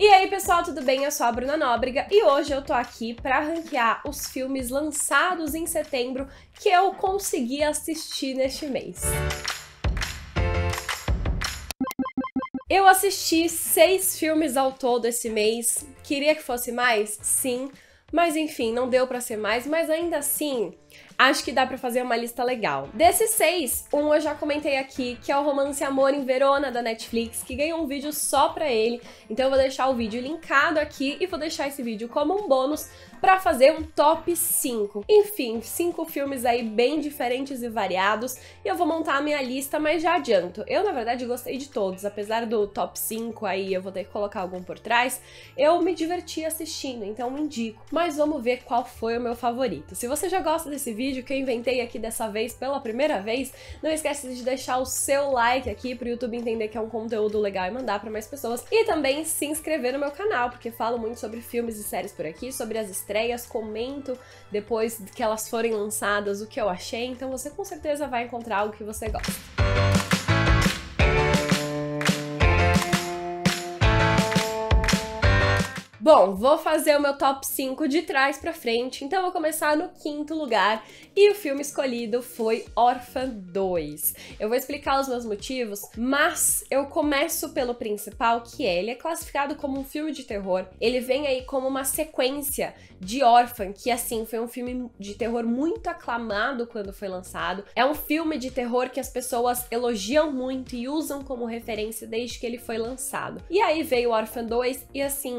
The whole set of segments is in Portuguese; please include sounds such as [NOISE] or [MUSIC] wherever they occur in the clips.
E aí, pessoal, tudo bem? Eu sou a Bruna Nóbrega e hoje eu tô aqui para ranquear os filmes lançados em setembro que eu consegui assistir neste mês. Eu assisti seis filmes ao todo esse mês. Queria que fosse mais? Sim. Mas enfim, não deu para ser mais, mas ainda assim, acho que dá para fazer uma lista legal. Desses seis, um eu já comentei aqui, que é o romance Amor em Verona da Netflix, que ganhou um vídeo só para ele. Então eu vou deixar o vídeo linkado aqui e vou deixar esse vídeo como um bônus para fazer um top 5. Enfim, cinco filmes aí bem diferentes e variados. E eu vou montar a minha lista, mas já adianto. Eu, na verdade, gostei de todos, apesar do top 5 aí eu vou ter que colocar algum por trás. Eu me diverti assistindo, então indico. Mas vamos ver qual foi o meu favorito. Se você já gosta desse esse vídeo que eu inventei aqui dessa vez pela primeira vez, não esquece de deixar o seu like aqui pro YouTube entender que é um conteúdo legal e mandar para mais pessoas. E também se inscrever no meu canal, porque falo muito sobre filmes e séries por aqui, sobre as estreias, comento depois que elas forem lançadas o que eu achei, então você com certeza vai encontrar algo que você gosta. Bom, vou fazer o meu top 5 de trás para frente, então vou começar no quinto lugar e o filme escolhido foi Orphan 2. Eu vou explicar os meus motivos, mas eu começo pelo principal, que é ele é classificado como um filme de terror. Ele vem aí como uma sequência de Orphan, que assim foi um filme de terror muito aclamado quando foi lançado. É um filme de terror que as pessoas elogiam muito e usam como referência desde que ele foi lançado. E aí veio Orphan 2 e assim,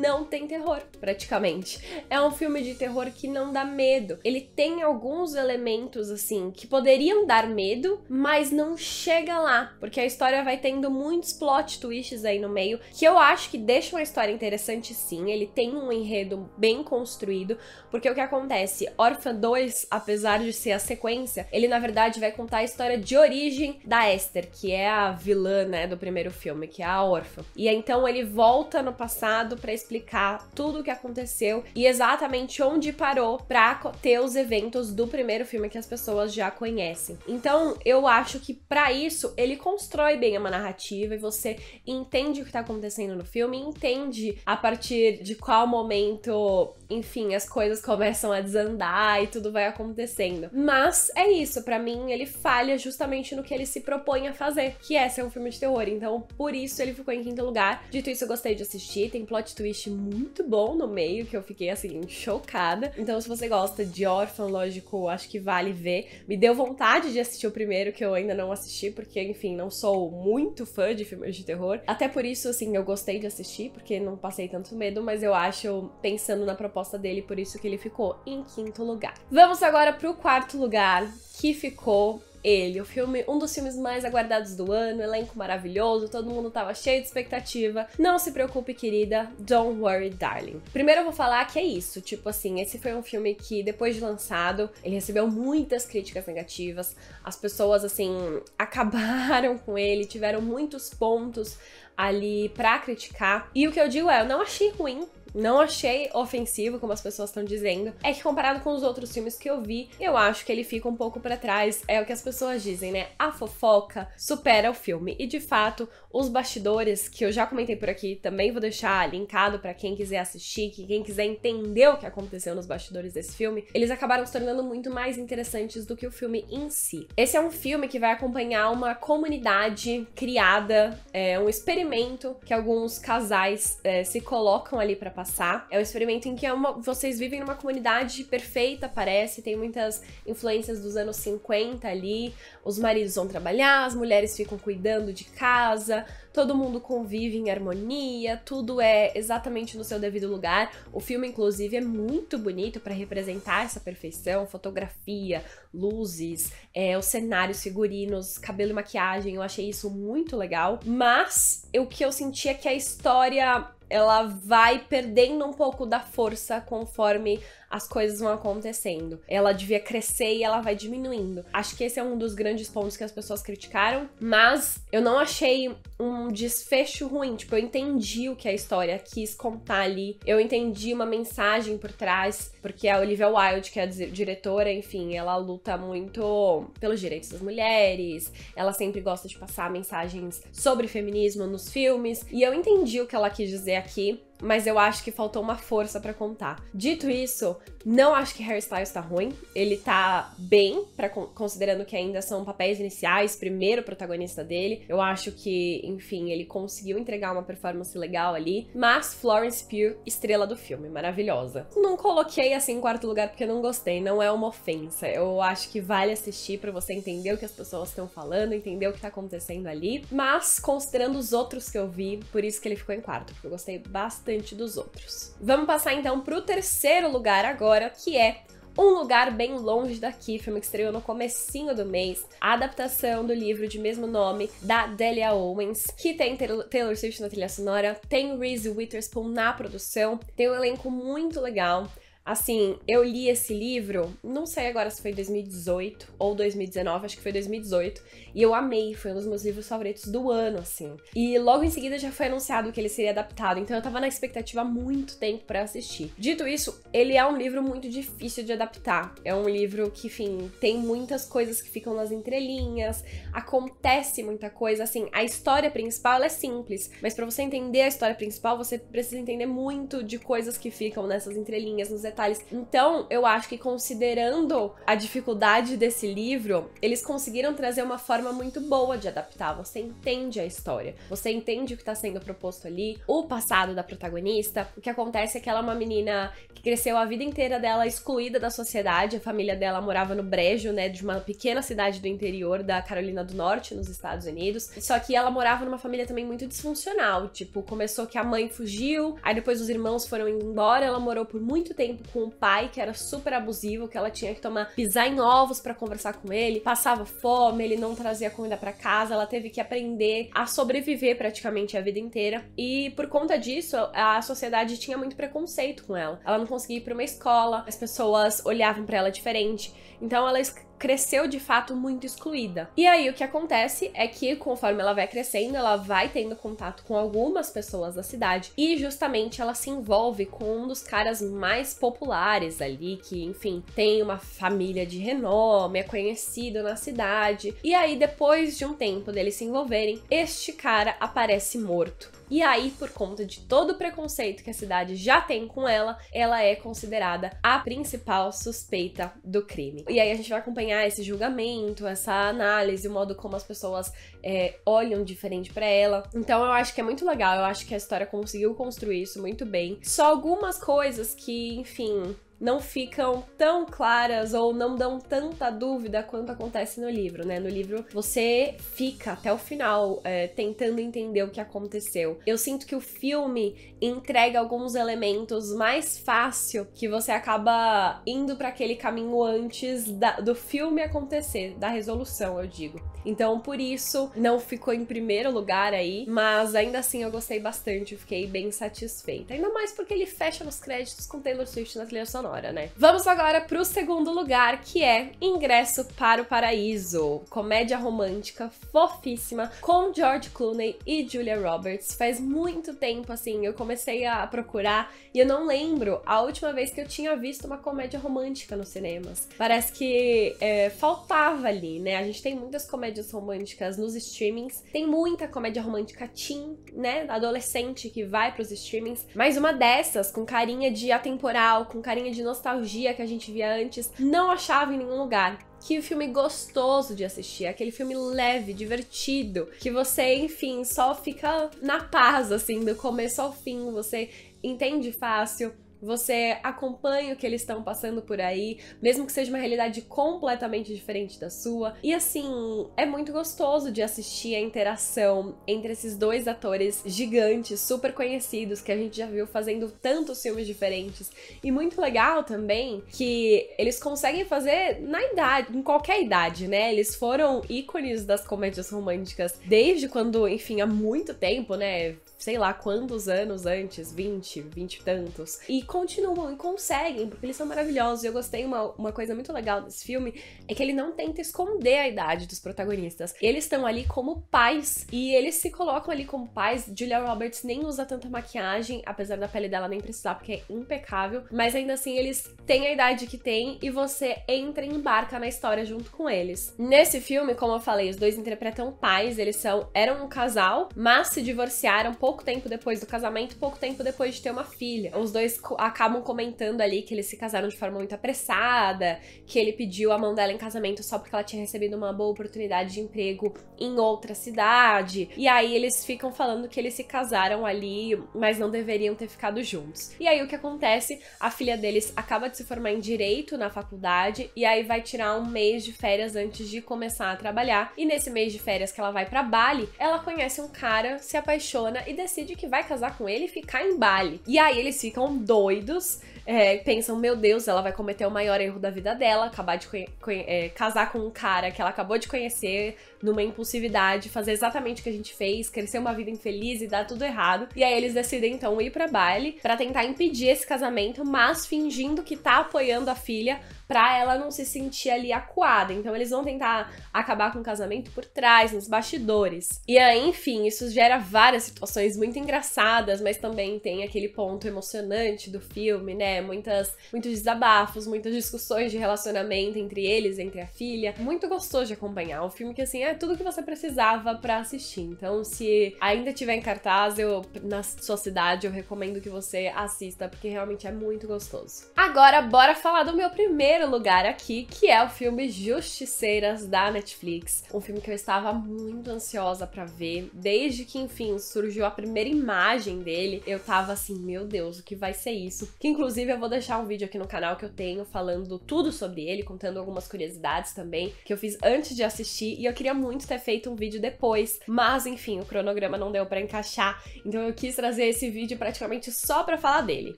não tem terror, praticamente. É um filme de terror que não dá medo. Ele tem alguns elementos, assim, que poderiam dar medo, mas não chega lá, porque a história vai tendo muitos plot twists aí no meio, que eu acho que deixa uma história interessante sim. Ele tem um enredo bem construído, porque o que acontece? Orphan 2, apesar de ser a sequência, ele na verdade vai contar a história de origem da Esther, que é a vilã, né, do primeiro filme, que é a órfã. E então ele volta no passado para explicar tudo o que aconteceu e exatamente onde parou para ter os eventos do primeiro filme que as pessoas já conhecem. Então, eu acho que para isso ele constrói bem uma narrativa e você entende o que tá acontecendo no filme, entende a partir de qual momento, enfim, as coisas começam a desandar e tudo vai acontecendo. Mas é isso, para mim ele falha justamente no que ele se propõe a fazer, que é ser um filme de terror. Então, por isso ele ficou em quinto lugar. Dito isso, eu gostei de assistir, tem plot twist twist muito bom no meio, que eu fiquei assim, chocada. Então, se você gosta de Orphan, lógico, acho que vale ver. Me deu vontade de assistir o primeiro, que eu ainda não assisti, porque, enfim, não sou muito fã de filmes de terror. Até por isso, assim, eu gostei de assistir, porque não passei tanto medo, mas eu acho, pensando na proposta dele, por isso que ele ficou em quinto lugar. Vamos agora pro quarto lugar, que ficou ele, o filme, um dos filmes mais aguardados do ano, elenco maravilhoso, todo mundo tava cheio de expectativa. Não se preocupe, querida, don't worry, darling. Primeiro eu vou falar que é isso, tipo assim, esse foi um filme que depois de lançado, ele recebeu muitas críticas negativas, as pessoas assim [LAUGHS] acabaram com ele, tiveram muitos pontos ali para criticar. E o que eu digo é, eu não achei ruim, não achei ofensivo, como as pessoas estão dizendo, é que comparado com os outros filmes que eu vi, eu acho que ele fica um pouco para trás. É o que as pessoas dizem, né? A fofoca supera o filme. E de fato, os bastidores que eu já comentei por aqui, também vou deixar linkado para quem quiser assistir, que quem quiser entender o que aconteceu nos bastidores desse filme, eles acabaram se tornando muito mais interessantes do que o filme em si. Esse é um filme que vai acompanhar uma comunidade criada, é um experimento que alguns casais é, se colocam ali para passar. É um experimento em que é uma, vocês vivem numa comunidade perfeita, parece, tem muitas influências dos anos 50 ali, os maridos vão trabalhar, as mulheres ficam cuidando de casa, todo mundo convive em harmonia, tudo é exatamente no seu devido lugar. O filme, inclusive, é muito bonito para representar essa perfeição: fotografia, luzes, é, os cenários, figurinos, cabelo e maquiagem. Eu achei isso muito legal. Mas o que eu senti é que a história ela vai perdendo um pouco da força conforme as coisas vão acontecendo. Ela devia crescer e ela vai diminuindo. Acho que esse é um dos grandes pontos que as pessoas criticaram, mas eu não achei um desfecho ruim. Tipo, eu entendi o que a história quis contar ali, eu entendi uma mensagem por trás, porque a Olivia Wilde, que é a diretora, enfim, ela luta muito pelos direitos das mulheres, ela sempre gosta de passar mensagens sobre feminismo nos filmes, e eu entendi o que ela quis dizer aqui mas eu acho que faltou uma força para contar. Dito isso, não acho que Harry Styles tá ruim, ele tá bem, pra, considerando que ainda são papéis iniciais, primeiro protagonista dele. Eu acho que, enfim, ele conseguiu entregar uma performance legal ali, mas Florence Pugh, estrela do filme, maravilhosa. Não coloquei assim em quarto lugar porque não gostei, não é uma ofensa. Eu acho que vale assistir para você entender o que as pessoas estão falando, entender o que tá acontecendo ali, mas considerando os outros que eu vi, por isso que ele ficou em quarto, porque eu gostei bastante bastante dos outros. Vamos passar então para o terceiro lugar agora, que é um Lugar Bem Longe Daqui, filme que estreou no comecinho do mês, a adaptação do livro de mesmo nome da Delia Owens, que tem Taylor Swift na trilha sonora, tem Reese Witherspoon na produção, tem um elenco muito legal, Assim, eu li esse livro, não sei agora se foi 2018 ou 2019, acho que foi 2018, e eu amei, foi um dos meus livros favoritos do ano, assim. E logo em seguida já foi anunciado que ele seria adaptado, então eu tava na expectativa há muito tempo para assistir. Dito isso, ele é um livro muito difícil de adaptar. É um livro que, enfim, tem muitas coisas que ficam nas entrelinhas, acontece muita coisa, assim, a história principal é simples, mas para você entender a história principal, você precisa entender muito de coisas que ficam nessas entrelinhas, nos detalhes. Então, eu acho que considerando a dificuldade desse livro, eles conseguiram trazer uma forma muito boa de adaptar. Você entende a história, você entende o que está sendo proposto ali, o passado da protagonista. O que acontece é que ela é uma menina que cresceu a vida inteira dela excluída da sociedade, a família dela morava no Brejo, né, de uma pequena cidade do interior da Carolina do Norte, nos Estados Unidos. Só que ela morava numa família também muito disfuncional, tipo, começou que a mãe fugiu, aí depois os irmãos foram embora, ela morou por muito tempo tempo com o pai que era super abusivo, que ela tinha que tomar pisar em ovos para conversar com ele, passava fome, ele não trazia comida para casa, ela teve que aprender a sobreviver praticamente a vida inteira. E por conta disso, a sociedade tinha muito preconceito com ela. Ela não conseguia ir para uma escola, as pessoas olhavam para ela diferente. Então ela cresceu de fato muito excluída. E aí o que acontece é que conforme ela vai crescendo, ela vai tendo contato com algumas pessoas da cidade e justamente ela se envolve com um dos caras mais populares ali, que enfim, tem uma família de renome, é conhecido na cidade. E aí depois de um tempo deles se envolverem, este cara aparece morto. E aí, por conta de todo o preconceito que a cidade já tem com ela, ela é considerada a principal suspeita do crime. E aí a gente vai acompanhar esse julgamento, essa análise, o modo como as pessoas é, olham diferente para ela. Então eu acho que é muito legal, eu acho que a história conseguiu construir isso muito bem. Só algumas coisas que, enfim, não ficam tão claras ou não dão tanta dúvida quanto acontece no livro, né? No livro você fica até o final é, tentando entender o que aconteceu. Eu sinto que o filme entrega alguns elementos mais fácil que você acaba indo para aquele caminho antes da, do filme acontecer, da resolução, eu digo. Então por isso não ficou em primeiro lugar aí, mas ainda assim eu gostei bastante, fiquei bem satisfeita. Ainda mais porque ele fecha nos créditos com Taylor Swift na trilha sonora sonora, né? Vamos agora pro segundo lugar, que é Ingresso para o Paraíso. Comédia romântica fofíssima com George Clooney e Julia Roberts. Faz muito tempo, assim, eu comecei a procurar e eu não lembro a última vez que eu tinha visto uma comédia romântica nos cinemas. Parece que é, faltava ali, né? A gente tem muitas comédias românticas nos streamings, tem muita comédia romântica teen, né? Adolescente que vai pros streamings, mas uma dessas com carinha de atemporal, com carinha de de nostalgia que a gente via antes não achava em nenhum lugar. Que filme gostoso de assistir, aquele filme leve, divertido, que você, enfim, só fica na paz, assim, do começo ao fim, você entende fácil você acompanha o que eles estão passando por aí, mesmo que seja uma realidade completamente diferente da sua. E assim, é muito gostoso de assistir a interação entre esses dois atores gigantes, super conhecidos, que a gente já viu fazendo tantos filmes diferentes. E muito legal também que eles conseguem fazer na idade, em qualquer idade, né? Eles foram ícones das comédias românticas desde quando, enfim, há muito tempo, né? sei lá quantos anos antes, 20, 20 e tantos, e continuam e conseguem, porque eles são maravilhosos. E eu gostei, uma, uma coisa muito legal desse filme é que ele não tenta esconder a idade dos protagonistas. Eles estão ali como pais, e eles se colocam ali como pais. Julia Roberts nem usa tanta maquiagem, apesar da pele dela nem precisar, porque é impecável, mas ainda assim eles têm a idade que têm e você entra e embarca na história junto com eles. Nesse filme, como eu falei, os dois interpretam pais, eles são eram um casal, mas se divorciaram pouco tempo depois do casamento, pouco tempo depois de ter uma filha. Os dois acabam comentando ali que eles se casaram de forma muito apressada, que ele pediu a mão dela em casamento só porque ela tinha recebido uma boa oportunidade de emprego em outra cidade. E aí eles ficam falando que eles se casaram ali, mas não deveriam ter ficado juntos. E aí o que acontece? A filha deles acaba de se formar em direito na faculdade e aí vai tirar um mês de férias antes de começar a trabalhar. E nesse mês de férias que ela vai para Bali, ela conhece um cara, se apaixona e decide que vai casar com ele e ficar em Bali. E aí eles ficam doidos, é, pensam, meu Deus, ela vai cometer o maior erro da vida dela, acabar de é, casar com um cara que ela acabou de conhecer numa impulsividade, fazer exatamente o que a gente fez, crescer uma vida infeliz e dar tudo errado. E aí eles decidem então ir para Bali para tentar impedir esse casamento, mas fingindo que tá apoiando a filha para ela não se sentir ali acuada. Então eles vão tentar acabar com o casamento por trás, nos bastidores. E aí, enfim, isso gera várias situações muito engraçadas, mas também tem aquele ponto emocionante do filme, né? Muitas, muitos desabafos, muitas discussões de relacionamento entre eles, entre a filha. Muito gostoso de acompanhar. Um filme que assim é tudo que você precisava para assistir. Então, se ainda tiver em cartaz, eu na sua cidade, eu recomendo que você assista, porque realmente é muito gostoso. Agora, bora falar do meu primeiro primeiro lugar aqui, que é o filme Justiceiras da Netflix. Um filme que eu estava muito ansiosa para ver. Desde que, enfim, surgiu a primeira imagem dele, eu tava assim, meu Deus, o que vai ser isso? Que inclusive eu vou deixar um vídeo aqui no canal que eu tenho falando tudo sobre ele, contando algumas curiosidades também, que eu fiz antes de assistir e eu queria muito ter feito um vídeo depois, mas enfim, o cronograma não deu para encaixar, então eu quis trazer esse vídeo praticamente só para falar dele.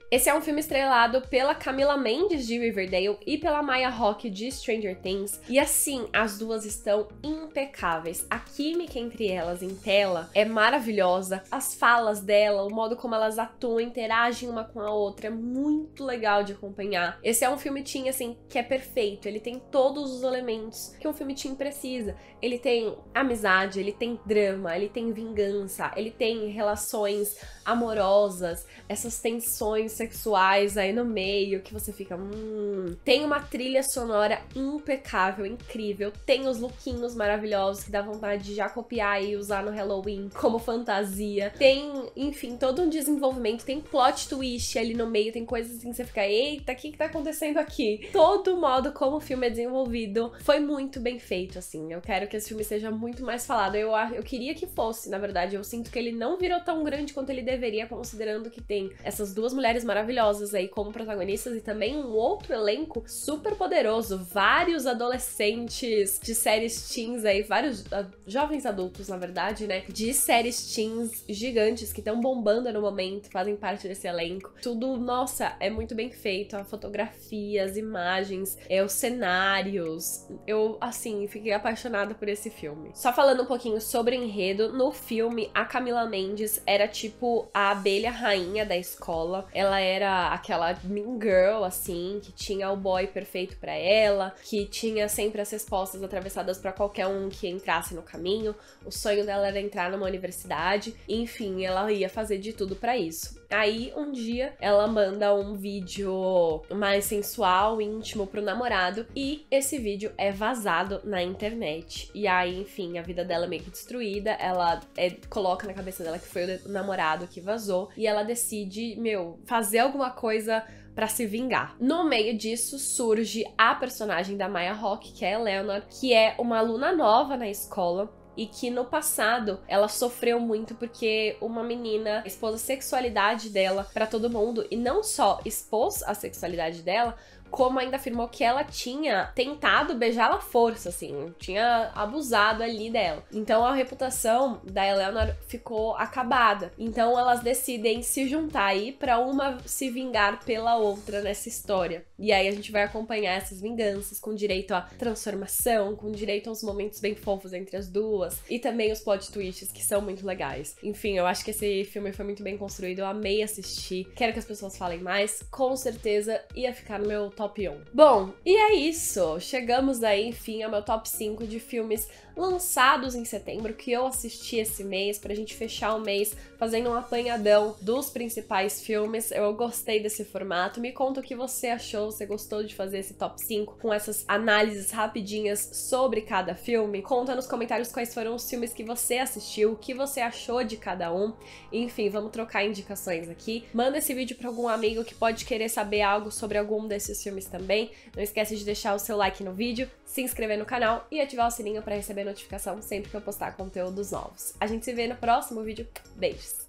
Esse é um filme estrelado pela Camila Mendes de Riverdale e pela pela Maya Rock de Stranger Things. E assim, as duas estão impecáveis. A química entre elas em tela é maravilhosa. As falas dela, o modo como elas atuam, interagem uma com a outra, é muito legal de acompanhar. Esse é um filme teen, assim, que é perfeito. Ele tem todos os elementos que um filme teen precisa. Ele tem amizade, ele tem drama, ele tem vingança, ele tem relações amorosas, essas tensões sexuais aí no meio que você fica, hum, tem uma uma trilha sonora impecável, incrível. Tem os lookinhos maravilhosos que dá vontade de já copiar e usar no Halloween [LAUGHS] como fantasia. Tem, enfim, todo um desenvolvimento. Tem plot twist ali no meio, tem coisas assim que você fica, eita, o que que tá acontecendo aqui? Todo o modo como o filme é desenvolvido foi muito bem feito, assim. Eu quero que esse filme seja muito mais falado. Eu, eu queria que fosse, na verdade. Eu sinto que ele não virou tão grande quanto ele deveria, considerando que tem essas duas mulheres maravilhosas aí como protagonistas e também um outro elenco super poderoso. Vários adolescentes de séries teens aí, vários ah, jovens adultos, na verdade, né? De séries teens gigantes que estão bombando no momento, fazem parte desse elenco. Tudo, nossa, é muito bem feito. A fotografia, as imagens, é, os cenários. Eu, assim, fiquei apaixonada por esse filme. Só falando um pouquinho sobre o enredo, no filme, a Camila Mendes era tipo a abelha rainha da escola. Ela era aquela mean girl, assim, que tinha o boy perfeito para ela, que tinha sempre as respostas atravessadas para qualquer um que entrasse no caminho. O sonho dela era entrar numa universidade, enfim, ela ia fazer de tudo para isso. Aí um dia ela manda um vídeo mais sensual, íntimo pro namorado e esse vídeo é vazado na internet. E aí, enfim, a vida dela é meio que destruída, ela é, coloca na cabeça dela que foi o namorado que vazou e ela decide, meu, fazer alguma coisa para se vingar. No meio disso surge a personagem da Maya Rock, que é Eleanor, que é uma aluna nova na escola e que no passado ela sofreu muito porque uma menina expôs a sexualidade dela para todo mundo e não só expôs a sexualidade dela, como ainda afirmou que ela tinha tentado beijá-la à força, assim, tinha abusado ali dela. Então a reputação da Eleanor ficou acabada. Então elas decidem se juntar aí para uma se vingar pela outra nessa história. E aí a gente vai acompanhar essas vinganças com direito à transformação, com direito aos momentos bem fofos entre as duas e também os plot twists que são muito legais. Enfim, eu acho que esse filme foi muito bem construído, eu amei assistir. Quero que as pessoas falem mais, com certeza ia ficar no meu top 1. Bom, e é isso. Chegamos aí, enfim, ao meu top 5 de filmes lançados em setembro que eu assisti esse mês pra gente fechar o mês fazendo um apanhadão dos principais filmes. Eu gostei desse formato. Me conta o que você achou, você gostou de fazer esse top 5 com essas análises rapidinhas sobre cada filme? Conta nos comentários quais foram os filmes que você assistiu, o que você achou de cada um. Enfim, vamos trocar indicações aqui. Manda esse vídeo para algum amigo que pode querer saber algo sobre algum desses filmes também. Não esquece de deixar o seu like no vídeo, se inscrever no canal e ativar o sininho para receber notificação sempre que eu postar conteúdos novos. A gente se vê no próximo vídeo. Beijos!